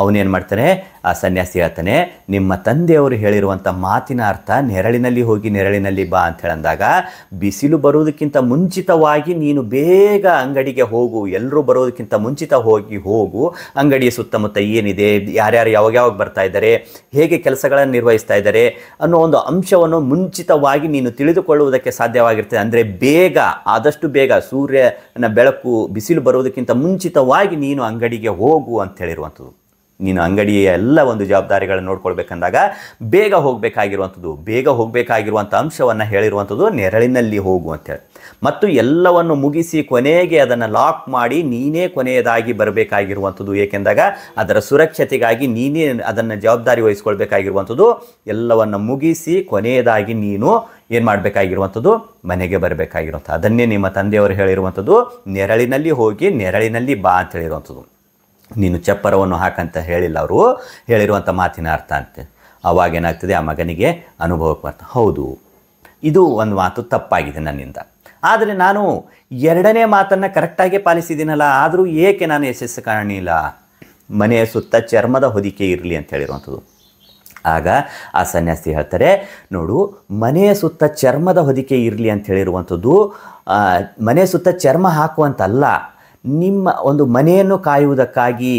Speaker 1: ಅವನೇನು ಮಾಡ್ತಾನೆ ಆ ಸನ್ಯಾಸಿ ಹೇಳ್ತಾನೆ ನಿಮ್ಮ ತಂದೆಯವರು ಹೇಳಿರುವಂಥ ಮಾತಿನ ಅರ್ಥ ನೆರಳಿನಲ್ಲಿ ಹೋಗಿ ನೆರಳಿನಲ್ಲಿ ಬಾ ಅಂತ ಹೇಳಂದಾಗ ಬಿಸಿಲು ಬರೋದಕ್ಕಿಂತ ಮುಂಚಿತವಾಗಿ ನೀನು ಬೇಗ ಅಂಗಡಿಗೆ ಹೋಗು ಎಲ್ಲರೂ ಬರೋದಕ್ಕಿಂತ ಮುಂಚಿತ ಹೋಗಿ ಹೋಗು ಅಂಗಡಿಯ ಸುತ್ತಮುತ್ತ ಏನಿದೆ ಯಾರ್ಯಾರು ಯಾವಾಗ ಯಾವಾಗ ಬರ್ತಾ ಇದ್ದಾರೆ ಹೇಗೆ ಕೆಲಸಗಳನ್ನು ನಿರ್ವಹಿಸ್ತಾ ಇದ್ದಾರೆ ಅನ್ನೋ ಒಂದು ಅಂಶವನ್ನು ಮುಂಚಿತವಾಗಿ ನೀನು ತಿಳಿದುಕೊಳ್ಳುವುದಕ್ಕೆ ಸಾಧ್ಯವಾಗಿರ್ತದೆ ಅಂದರೆ ಬೇಗ ಆದಷ್ಟು ಬೇಗ ಸೂರ್ಯನ ಬೆಳಕು ಬಿಸಿಲು ಬರೋದಕ್ಕಿಂತ ಮುಂಚಿತವಾಗಿ ನೀನು ಅಂಗಡಿಗೆ ಹೋಗು ಅಂತ ಹೇಳಿರುವಂಥದ್ದು ನೀನು ಅಂಗಡಿಯ ಎಲ್ಲ ಒಂದು ಜವಾಬ್ದಾರಿಗಳನ್ನು ನೋಡ್ಕೊಳ್ಬೇಕಂದಾಗ ಬೇಗ ಹೋಗಬೇಕಾಗಿರುವಂಥದ್ದು ಬೇಗ ಹೋಗಬೇಕಾಗಿರುವಂಥ ಅಂಶವನ್ನು ಹೇಳಿರುವಂಥದ್ದು ನೆರಳಿನಲ್ಲಿ ಹೋಗು ಅಂತೇಳಿ ಮತ್ತು ಎಲ್ಲವನ್ನು ಮುಗಿಸಿ ಕೊನೆಗೆ ಅದನ್ನು ಲಾಕ್ ಮಾಡಿ ನೀನೇ ಕೊನೆಯದಾಗಿ ಬರಬೇಕಾಗಿರುವಂಥದ್ದು ಏಕೆಂದಾಗ ಅದರ ಸುರಕ್ಷತೆಗಾಗಿ ನೀನೇ ಅದನ್ನು ಜವಾಬ್ದಾರಿ ವಹಿಸ್ಕೊಳ್ಬೇಕಾಗಿರುವಂಥದ್ದು ಎಲ್ಲವನ್ನು ಮುಗಿಸಿ ಕೊನೆಯದಾಗಿ ನೀನು ಏನು ಮಾಡಬೇಕಾಗಿರುವಂಥದ್ದು ಮನೆಗೆ ಬರಬೇಕಾಗಿರುವಂಥ ಅದನ್ನೇ ನಿಮ್ಮ ತಂದೆಯವರು ಹೇಳಿರುವಂಥದ್ದು ನೆರಳಿನಲ್ಲಿ ಹೋಗಿ ನೆರಳಿನಲ್ಲಿ ಬಾ ಅಂತ ಹೇಳಿರುವಂಥದ್ದು ನೀನು ಚಪ್ಪರವನ್ನು ಹಾಕಂತ ಹೇಳಿಲ್ಲ ಅವರು ಹೇಳಿರುವಂಥ ಮಾತಿನ ಅರ್ಥ ಅಂತ ಅವಾಗ ಏನಾಗ್ತದೆ ಆ ಮಗನಿಗೆ ಅನುಭವಕ್ಕೆ ಬರ್ತಾ ಹೌದು ಇದು ಒಂದು ಮಾತು ತಪ್ಪಾಗಿದೆ ನನ್ನಿಂದ ಆದರೆ ನಾನು ಎರಡನೇ ಮಾತನ್ನು ಕರೆಕ್ಟಾಗಿ ಪಾಲಿಸಿದ್ದೀನಲ್ಲ ಆದರೂ ಏಕೆ ನಾನು ಯಶಸ್ಸು ಕಾಣಲಿಲ್ಲ ಮನೆಯ ಸುತ್ತ ಚರ್ಮದ ಹೊದಿಕೆ ಇರಲಿ ಅಂತ ಹೇಳಿರುವಂಥದ್ದು ಆಗ ಆ ಸನ್ಯಾಸಿ ಹೇಳ್ತಾರೆ ನೋಡು ಮನೆಯ ಸುತ್ತ ಚರ್ಮದ ಹೊದಿಕೆ ಇರಲಿ ಅಂತ ಹೇಳಿರುವಂಥದ್ದು ಮನೆಯ ಸುತ್ತ ಚರ್ಮ ಹಾಕುವಂತಲ್ಲ ನಿಮ್ಮ ಒಂದು ಮನೆಯನ್ನು ಕಾಯುವುದಕ್ಕಾಗಿ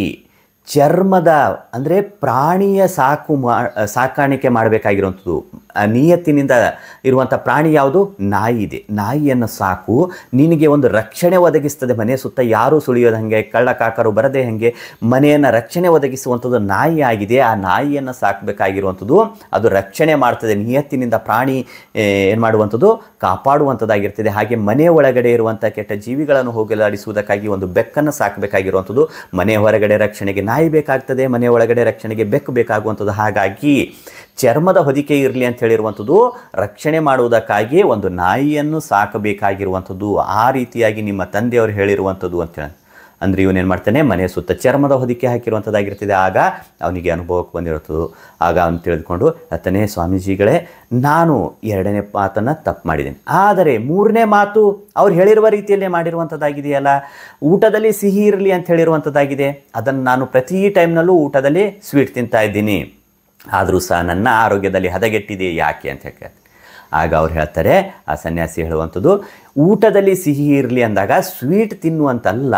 Speaker 1: ಚರ್ಮದ ಅಂದರೆ ಪ್ರಾಣಿಯ ಸಾಕು ಮಾ ಸಾಕಾಣಿಕೆ ಮಾಡಬೇಕಾಗಿರುವಂಥದ್ದು ನಿಯತ್ತಿನಿಂದ ಇರುವಂಥ ಪ್ರಾಣಿ ಯಾವುದು ನಾಯಿ ಇದೆ ನಾಯಿಯನ್ನು ಸಾಕು ನಿನಗೆ ಒಂದು ರಕ್ಷಣೆ ಒದಗಿಸ್ತದೆ ಮನೆ ಸುತ್ತ ಯಾರೂ ಸುಳಿಯೋದು ಹಾಗೆ ಕಳ್ಳ ಕಾಕರು ಬರದೆ ಹಾಗೆ ಮನೆಯನ್ನು ರಕ್ಷಣೆ ಒದಗಿಸುವಂಥದ್ದು ನಾಯಿ ಆಗಿದೆ ಆ ನಾಯಿಯನ್ನು ಸಾಕಬೇಕಾಗಿರುವಂಥದ್ದು ಅದು ರಕ್ಷಣೆ ಮಾಡ್ತದೆ ನಿಯತ್ತಿನಿಂದ ಪ್ರಾಣಿ ಏನು ಮಾಡುವಂಥದ್ದು ಕಾಪಾಡುವಂಥದ್ದಾಗಿರ್ತದೆ ಹಾಗೆ ಮನೆ ಒಳಗಡೆ ಇರುವಂಥ ಕೆಟ್ಟ ಜೀವಿಗಳನ್ನು ಹೋಗಲಾಡಿಸುವುದಕ್ಕಾಗಿ ಒಂದು ಬೆಕ್ಕನ್ನು ಸಾಕಬೇಕಾಗಿರುವಂಥದ್ದು ಮನೆ ಹೊರಗಡೆ ರಕ್ಷಣೆಗೆ ನಾಯಿ ಬೇಕಾಗ್ತದೆ ಮನೆ ಒಳಗಡೆ ರಕ್ಷಣೆಗೆ ಬೆಕ್ಕು ಬೇಕಾಗುವಂಥದ್ದು ಹಾಗಾಗಿ ಚರ್ಮದ ಹೊದಿಕೆ ಇರಲಿ ಅಂತ ಹೇಳಿರುವಂಥದ್ದು ರಕ್ಷಣೆ ಮಾಡುವುದಕ್ಕಾಗಿ ಒಂದು ನಾಯಿಯನ್ನು ಸಾಕಬೇಕಾಗಿರುವಂಥದ್ದು ಆ ರೀತಿಯಾಗಿ ನಿಮ್ಮ ತಂದೆಯವರು ಹೇಳಿರುವಂಥದ್ದು ಹೇಳಿ ಅಂದರೆ ಇವನೇನು ಮಾಡ್ತಾನೆ ಮನೆಯ ಸುತ್ತ ಚರ್ಮದ ಹೊದಿಕೆ ಹಾಕಿರುವಂಥದ್ದಾಗಿರ್ತದೆ ಆಗ ಅವನಿಗೆ ಅನುಭವಕ್ಕೆ ಬಂದಿರುತ್ತದೆ ಆಗ ಅವನು ತಿಳಿದುಕೊಂಡು ಅತ್ತನೇ ಸ್ವಾಮೀಜಿಗಳೇ ನಾನು ಎರಡನೇ ಮಾತನ್ನು ತಪ್ಪು ಮಾಡಿದ್ದೇನೆ ಆದರೆ ಮೂರನೇ ಮಾತು ಅವ್ರು ಹೇಳಿರುವ ರೀತಿಯಲ್ಲೇ ಮಾಡಿರುವಂಥದ್ದಾಗಿದೆಯಲ್ಲ ಊಟದಲ್ಲಿ ಸಿಹಿ ಇರಲಿ ಅಂತ ಹೇಳಿರುವಂಥದ್ದಾಗಿದೆ ಅದನ್ನು ನಾನು ಪ್ರತಿ ಟೈಮ್ನಲ್ಲೂ ಊಟದಲ್ಲಿ ಸ್ವೀಟ್ ತಿಂತಾ ಇದ್ದೀನಿ ಆದರೂ ಸಹ ನನ್ನ ಆರೋಗ್ಯದಲ್ಲಿ ಹದಗೆಟ್ಟಿದೆ ಯಾಕೆ ಅಂತ ಹೇಳ್ತಾರೆ ಆಗ ಅವ್ರು ಹೇಳ್ತಾರೆ ಆ ಸನ್ಯಾಸಿ ಹೇಳುವಂಥದ್ದು ಊಟದಲ್ಲಿ ಸಿಹಿ ಇರಲಿ ಅಂದಾಗ ಸ್ವೀಟ್ ತಿನ್ನುವಂತಲ್ಲ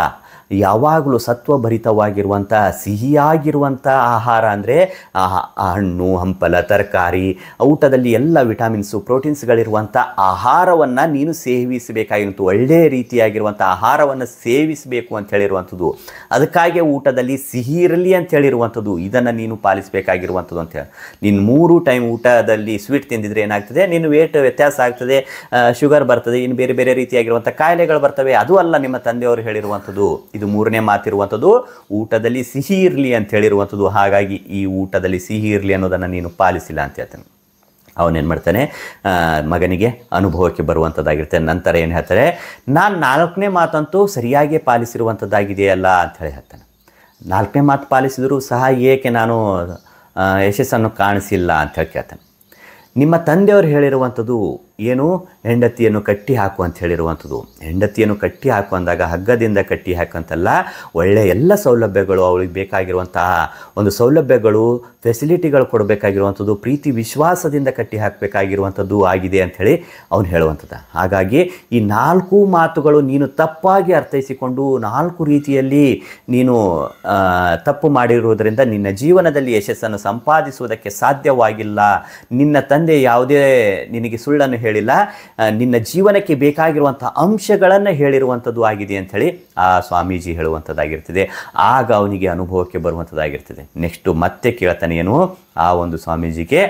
Speaker 1: ಯಾವಾಗಲೂ ಸತ್ವಭರಿತವಾಗಿರುವಂಥ ಸಿಹಿಯಾಗಿರುವಂಥ ಆಹಾರ ಅಂದರೆ ಹಣ್ಣು ಹಂಪಲ ತರಕಾರಿ ಊಟದಲ್ಲಿ ಎಲ್ಲ ವಿಟಮಿನ್ಸು ಪ್ರೋಟೀನ್ಸ್ಗಳಿರುವಂಥ ಆಹಾರವನ್ನು ನೀನು ಸೇವಿಸಬೇಕಾಗಿರುವಂಥ ಒಳ್ಳೆಯ ರೀತಿಯಾಗಿರುವಂಥ ಆಹಾರವನ್ನು ಸೇವಿಸಬೇಕು ಅಂತ ಹೇಳಿರುವಂಥದ್ದು ಅದಕ್ಕಾಗಿ ಊಟದಲ್ಲಿ ಸಿಹಿ ಇರಲಿ ಅಂತ ಹೇಳಿರುವಂಥದ್ದು ಇದನ್ನು ನೀನು ಪಾಲಿಸಬೇಕಾಗಿರುವಂಥದ್ದು ಅಂತ ಹೇಳಿ ನೀನು ಮೂರು ಟೈಮ್ ಊಟದಲ್ಲಿ ಸ್ವೀಟ್ ತಿಂದಿದ್ರೆ ಏನಾಗ್ತದೆ ನೀನು ವೇಟ್ ವ್ಯತ್ಯಾಸ ಆಗ್ತದೆ ಶುಗರ್ ಬರ್ತದೆ ಇನ್ನು ಬೇರೆ ಬೇರೆ ರೀತಿಯಾಗಿರುವಂಥ ಕಾಯಿಲೆಗಳು ಬರ್ತವೆ ಅದು ಅಲ್ಲ ನಿಮ್ಮ ತಂದೆಯವರು ಹೇಳಿರುವಂಥದ್ದು ಇದು ಮೂರನೇ ಮಾತಿರುವಂಥದ್ದು ಊಟದಲ್ಲಿ ಸಿಹಿ ಇರಲಿ ಅಂತ ಹೇಳಿರುವಂಥದ್ದು ಹಾಗಾಗಿ ಈ ಊಟದಲ್ಲಿ ಸಿಹಿ ಇರಲಿ ಅನ್ನೋದನ್ನು ನೀನು ಪಾಲಿಸಿಲ್ಲ ಅಂತ ಹೇಳ್ತಾನೆ ಅವನೇನು ಮಾಡ್ತಾನೆ ಮಗನಿಗೆ ಅನುಭವಕ್ಕೆ ಬರುವಂಥದ್ದಾಗಿರ್ತೇನೆ ನಂತರ ಏನು ಹೇಳ್ತಾರೆ ನಾನು ನಾಲ್ಕನೇ ಮಾತಂತೂ ಸರಿಯಾಗಿ ಪಾಲಿಸಿರುವಂಥದ್ದಾಗಿದೆಯಲ್ಲ ಹೇಳಿ ಹೇಳ್ತಾನೆ ನಾಲ್ಕನೇ ಮಾತು ಪಾಲಿಸಿದರೂ ಸಹ ಏಕೆ ನಾನು ಯಶಸ್ಸನ್ನು ಕಾಣಿಸಿಲ್ಲ ಅಂತ ಹೇಳಿ ಕೇಳ್ತಾನೆ ನಿಮ್ಮ ತಂದೆಯವರು ಹೇಳಿರುವಂಥದ್ದು ಏನು ಹೆಂಡತಿಯನ್ನು ಕಟ್ಟಿ ಹಾಕು ಅಂತ ಹೇಳಿರುವಂಥದ್ದು ಹೆಂಡತಿಯನ್ನು ಕಟ್ಟಿ ಹಾಕು ಅಂದಾಗ ಹಗ್ಗದಿಂದ ಕಟ್ಟಿ ಹಾಕಂತಲ್ಲ ಒಳ್ಳೆಯ ಎಲ್ಲ ಸೌಲಭ್ಯಗಳು ಅವಳಿಗೆ ಬೇಕಾಗಿರುವಂತಹ ಒಂದು ಸೌಲಭ್ಯಗಳು ಫೆಸಿಲಿಟಿಗಳು ಕೊಡಬೇಕಾಗಿರುವಂಥದ್ದು ಪ್ರೀತಿ ವಿಶ್ವಾಸದಿಂದ ಕಟ್ಟಿ ಹಾಕಬೇಕಾಗಿರುವಂಥದ್ದು ಆಗಿದೆ ಅಂಥೇಳಿ ಅವನು ಹೇಳುವಂಥದ್ದು ಹಾಗಾಗಿ ಈ ನಾಲ್ಕು ಮಾತುಗಳು ನೀನು ತಪ್ಪಾಗಿ ಅರ್ಥೈಸಿಕೊಂಡು ನಾಲ್ಕು ರೀತಿಯಲ್ಲಿ ನೀನು ತಪ್ಪು ಮಾಡಿರುವುದರಿಂದ ನಿನ್ನ ಜೀವನದಲ್ಲಿ ಯಶಸ್ಸನ್ನು ಸಂಪಾದಿಸುವುದಕ್ಕೆ ಸಾಧ್ಯವಾಗಿಲ್ಲ ನಿನ್ನ ತಂದೆ ಯಾವುದೇ ನಿನಗೆ ಸುಳ್ಳನ್ನು ಹೇಳಿಲ್ಲ ನಿನ್ನ ಜೀವನಕ್ಕೆ ಬೇಕಾಗಿರುವಂಥ ಅಂಶಗಳನ್ನು ಹೇಳಿರುವಂಥದ್ದು ಆಗಿದೆ ಅಂಥೇಳಿ ಆ ಸ್ವಾಮೀಜಿ ಹೇಳುವಂಥದ್ದಾಗಿರ್ತದೆ ಆಗ ಅವನಿಗೆ ಅನುಭವಕ್ಕೆ ಬರುವಂಥದ್ದಾಗಿರ್ತದೆ ನೆಕ್ಸ್ಟು ಮತ್ತೆ ಕೇಳ್ತಾನೆ ಏನು ಆ ಒಂದು ಸ್ವಾಮೀಜಿಗೆ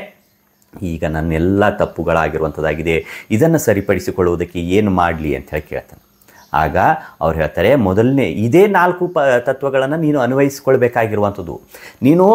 Speaker 1: ಈಗ ನನ್ನೆಲ್ಲ ತಪ್ಪುಗಳಾಗಿರುವಂಥದ್ದಾಗಿದೆ ಇದನ್ನು ಸರಿಪಡಿಸಿಕೊಳ್ಳುವುದಕ್ಕೆ ಏನು ಮಾಡಲಿ ಅಂತ ಹೇಳಿ ಕೇಳ್ತಾನೆ ಆಗ ಅವ್ರು ಹೇಳ್ತಾರೆ ಮೊದಲನೇ ಇದೇ ನಾಲ್ಕು ಪ ತತ್ವಗಳನ್ನು ನೀನು ಅನ್ವಯಿಸ್ಕೊಳ್ಬೇಕಾಗಿರುವಂಥದ್ದು ನೀನು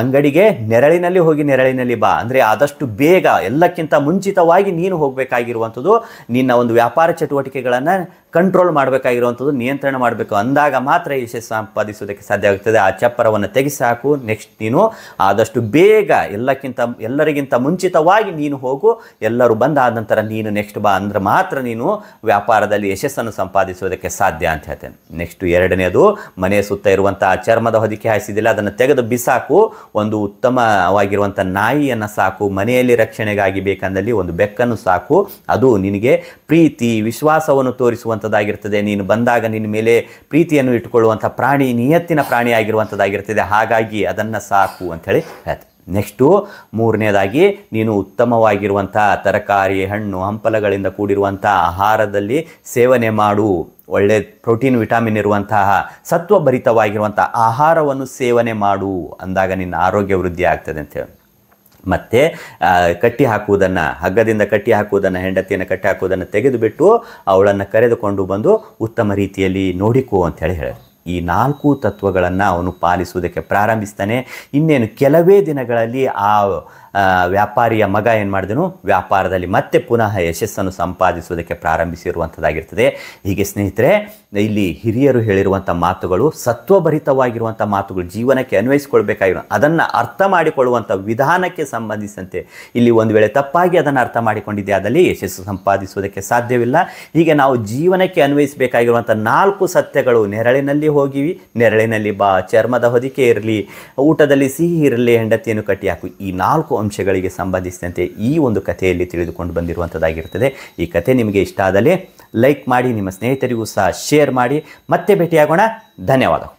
Speaker 1: ಅಂಗಡಿಗೆ ನೆರಳಿನಲ್ಲಿ ಹೋಗಿ ನೆರಳಿನಲ್ಲಿ ಬಾ ಅಂದರೆ ಆದಷ್ಟು ಬೇಗ ಎಲ್ಲಕ್ಕಿಂತ ಮುಂಚಿತವಾಗಿ ನೀನು ಹೋಗಬೇಕಾಗಿರುವಂಥದ್ದು ನಿನ್ನ ಒಂದು ವ್ಯಾಪಾರ ಚಟುವಟಿಕೆಗಳನ್ನು ಕಂಟ್ರೋಲ್ ಮಾಡಬೇಕಾಗಿರುವಂಥದ್ದು ನಿಯಂತ್ರಣ ಮಾಡಬೇಕು ಅಂದಾಗ ಮಾತ್ರ ಯಶಸ್ಸು ಸಂಪಾದಿಸೋದಕ್ಕೆ ಸಾಧ್ಯ ಆಗುತ್ತದೆ ಆ ಚಪ್ಪರವನ್ನು ತೆಗೆಸಾಕು ನೆಕ್ಸ್ಟ್ ನೀನು ಆದಷ್ಟು ಬೇಗ ಎಲ್ಲಕ್ಕಿಂತ ಎಲ್ಲರಿಗಿಂತ ಮುಂಚಿತವಾಗಿ ನೀನು ಹೋಗು ಎಲ್ಲರೂ ಬಂದಾದ ನಂತರ ನೀನು ನೆಕ್ಸ್ಟ್ ಬಾ ಅಂದ್ರೆ ಮಾತ್ರ ನೀನು ವ್ಯಾಪಾರದಲ್ಲಿ ಯಶಸ್ಸನ್ನು ಸಂಪಾದಿಸೋದಕ್ಕೆ ಸಾಧ್ಯ ಅಂತ ಹೇಳ್ತೇನೆ ನೆಕ್ಸ್ಟ್ ಎರಡನೇದು ಮನೆಯ ಸುತ್ತ ಇರುವಂಥ ಚರ್ಮದ ಹೊದಿಕೆ ಹಾಯಿಸಿದಿಲ್ಲ ಅದನ್ನು ತೆಗೆದು ಬಿಸಾಕು ಒಂದು ಉತ್ತಮವಾಗಿರುವಂಥ ನಾಯಿಯನ್ನು ಸಾಕು ಮನೆಯಲ್ಲಿ ರಕ್ಷಣೆಗಾಗಿ ಬೇಕಂದಲ್ಲಿ ಒಂದು ಬೆಕ್ಕನ್ನು ಸಾಕು ಅದು ನಿನಗೆ ಪ್ರೀತಿ ವಿಶ್ವಾಸವನ್ನು ತೋರಿಸುವಂಥ ಆಗಿರ್ತದೆ ನೀನು ಬಂದಾಗ ನಿನ್ನ ಮೇಲೆ ಪ್ರೀತಿಯನ್ನು ಇಟ್ಟುಕೊಳ್ಳುವಂಥ ಪ್ರಾಣಿ ನಿಯತ್ತಿನ ಪ್ರಾಣಿ ಆಗಿರುವಂಥದ್ದಾಗಿರ್ತದೆ ಹಾಗಾಗಿ ಅದನ್ನು ಸಾಕು ಅಂಥೇಳಿ ಹೇಳ್ತೀನಿ ನೆಕ್ಸ್ಟು ಮೂರನೇದಾಗಿ ನೀನು ಉತ್ತಮವಾಗಿರುವಂಥ ತರಕಾರಿ ಹಣ್ಣು ಹಂಪಲಗಳಿಂದ ಕೂಡಿರುವಂಥ ಆಹಾರದಲ್ಲಿ ಸೇವನೆ ಮಾಡು ಒಳ್ಳೆ ಪ್ರೋಟೀನ್ ವಿಟಾಮಿನ್ ಇರುವಂತಹ ಸತ್ವಭರಿತವಾಗಿರುವಂಥ ಆಹಾರವನ್ನು ಸೇವನೆ ಮಾಡು ಅಂದಾಗ ನಿನ್ನ ಆರೋಗ್ಯ ವೃದ್ಧಿ ಆಗ್ತದೆ ಅಂತ ಹೇಳಿ ಮತ್ತು ಕಟ್ಟಿ ಹಾಕುವುದನ್ನು ಹಗ್ಗದಿಂದ ಕಟ್ಟಿ ಹಾಕುವುದನ್ನು ಹೆಂಡತಿಯನ್ನು ಕಟ್ಟಿ ಹಾಕುವುದನ್ನು ತೆಗೆದುಬಿಟ್ಟು ಅವಳನ್ನು ಕರೆದುಕೊಂಡು ಬಂದು ಉತ್ತಮ ರೀತಿಯಲ್ಲಿ ನೋಡಿಕೋ ಅಂತೇಳಿ ಹೇಳಿ ಈ ನಾಲ್ಕು ತತ್ವಗಳನ್ನು ಅವನು ಪಾಲಿಸುವುದಕ್ಕೆ ಪ್ರಾರಂಭಿಸ್ತಾನೆ ಇನ್ನೇನು ಕೆಲವೇ ದಿನಗಳಲ್ಲಿ ಆ ವ್ಯಾಪಾರಿಯ ಮಗ ಏನು ಮಾಡಿದನು ವ್ಯಾಪಾರದಲ್ಲಿ ಮತ್ತೆ ಪುನಃ ಯಶಸ್ಸನ್ನು ಸಂಪಾದಿಸುವುದಕ್ಕೆ ಪ್ರಾರಂಭಿಸಿರುವಂಥದ್ದಾಗಿರ್ತದೆ ಹೀಗೆ ಸ್ನೇಹಿತರೆ ಇಲ್ಲಿ ಹಿರಿಯರು ಹೇಳಿರುವಂಥ ಮಾತುಗಳು ಸತ್ವಭರಿತವಾಗಿರುವಂಥ ಮಾತುಗಳು ಜೀವನಕ್ಕೆ ಅನ್ವಯಿಸ್ಕೊಳ್ಬೇಕಾಗಿರೋ ಅದನ್ನು ಅರ್ಥ ಮಾಡಿಕೊಳ್ಳುವಂಥ ವಿಧಾನಕ್ಕೆ ಸಂಬಂಧಿಸಿದಂತೆ ಇಲ್ಲಿ ಒಂದು ವೇಳೆ ತಪ್ಪಾಗಿ ಅದನ್ನು ಅರ್ಥ ಮಾಡಿಕೊಂಡಿದ್ದೆ ಆದಲ್ಲಿ ಯಶಸ್ಸು ಸಂಪಾದಿಸುವುದಕ್ಕೆ ಸಾಧ್ಯವಿಲ್ಲ ಹೀಗೆ ನಾವು ಜೀವನಕ್ಕೆ ಅನ್ವಯಿಸಬೇಕಾಗಿರುವಂಥ ನಾಲ್ಕು ಸತ್ಯಗಳು ನೆರಳಿನಲ್ಲಿ ಹೋಗಿವಿ ನೆರಳಿನಲ್ಲಿ ಬಾ ಚರ್ಮದ ಹೊದಿಕೆ ಇರಲಿ ಊಟದಲ್ಲಿ ಸಿಹಿ ಇರಲಿ ಹೆಂಡತಿಯನ್ನು ಕಟ್ಟಿ ಹಾಕು ಈ ನಾಲ್ಕು ಅಂಶಗಳಿಗೆ ಸಂಬಂಧಿಸಿದಂತೆ ಈ ಒಂದು ಕಥೆಯಲ್ಲಿ ತಿಳಿದುಕೊಂಡು ಬಂದಿರುವಂಥದ್ದಾಗಿರ್ತದೆ ಈ ಕಥೆ ನಿಮಗೆ ಇಷ್ಟ ಆದಲ್ಲಿ ಲೈಕ್ ಮಾಡಿ ನಿಮ್ಮ ಸ್ನೇಹಿತರಿಗೂ ಸಹ ಶೇರ್ ಮಾಡಿ ಮತ್ತೆ ಭೇಟಿಯಾಗೋಣ ಧನ್ಯವಾದಗಳು